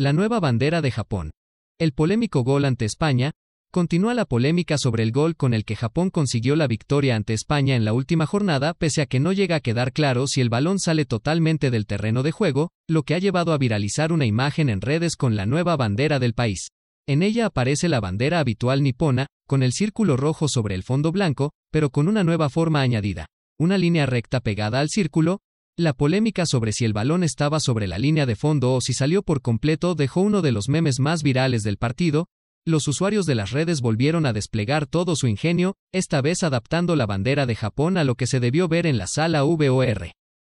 La nueva bandera de Japón. El polémico gol ante España, continúa la polémica sobre el gol con el que Japón consiguió la victoria ante España en la última jornada, pese a que no llega a quedar claro si el balón sale totalmente del terreno de juego, lo que ha llevado a viralizar una imagen en redes con la nueva bandera del país. En ella aparece la bandera habitual nipona, con el círculo rojo sobre el fondo blanco, pero con una nueva forma añadida, una línea recta pegada al círculo, la polémica sobre si el balón estaba sobre la línea de fondo o si salió por completo dejó uno de los memes más virales del partido, los usuarios de las redes volvieron a desplegar todo su ingenio, esta vez adaptando la bandera de Japón a lo que se debió ver en la sala VOR.